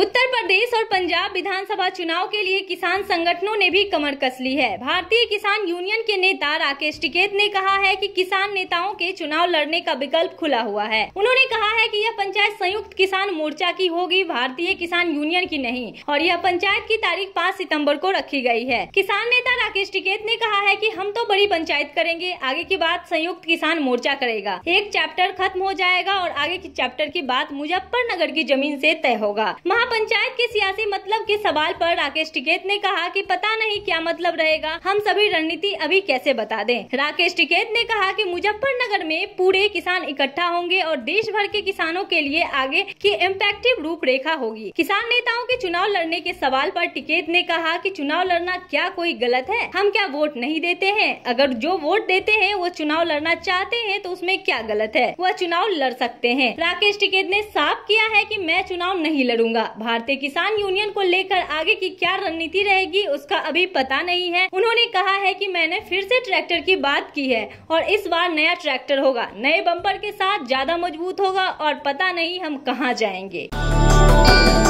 उत्तर प्रदेश और पंजाब विधानसभा चुनाव के लिए किसान संगठनों ने भी कमर कस ली है भारतीय किसान यूनियन के नेता राकेश टिकेत ने कहा है कि किसान नेताओं के चुनाव लड़ने का विकल्प खुला हुआ है उन्होंने कहा है कि यह पंचायत संयुक्त किसान मोर्चा की होगी भारतीय किसान यूनियन की नहीं और यह पंचायत की तारीख पाँच सितम्बर को रखी गयी है किसान नेता राकेश टिकेत ने कहा है की हम तो बड़ी पंचायत करेंगे आगे की बात संयुक्त किसान मोर्चा करेगा एक चैप्टर खत्म हो जाएगा और आगे की चैप्टर की बात मुजफ्फरनगर की जमीन ऐसी तय होगा महा पंचायत के सियासी मतलब के सवाल पर राकेश टिकेत ने कहा कि पता नहीं क्या मतलब रहेगा हम सभी रणनीति अभी कैसे बता दें राकेश टिकेत ने कहा कि मुजफ्फरनगर में पूरे किसान इकट्ठा होंगे और देश भर के किसानों के लिए आगे की इम्पैक्टिव रूपरेखा होगी किसान नेताओं के चुनाव लड़ने के सवाल आरोप टिकेत ने कहा की चुनाव लड़ना क्या कोई गलत है हम क्या वोट नहीं देते हैं अगर जो वोट देते हैं वो चुनाव लड़ना चाहते हैं तो उसमें क्या गलत है वह चुनाव लड़ सकते हैं राकेश टिकेत ने साफ किया है कि मैं चुनाव नहीं लड़ूंगा भारतीय किसान यूनियन को लेकर आगे की क्या रणनीति रहेगी उसका अभी पता नहीं है उन्होंने कहा है कि मैंने फिर से ट्रैक्टर की बात की है और इस बार नया ट्रैक्टर होगा नए बम्पर के साथ ज्यादा मजबूत होगा और पता नहीं हम कहाँ जाएंगे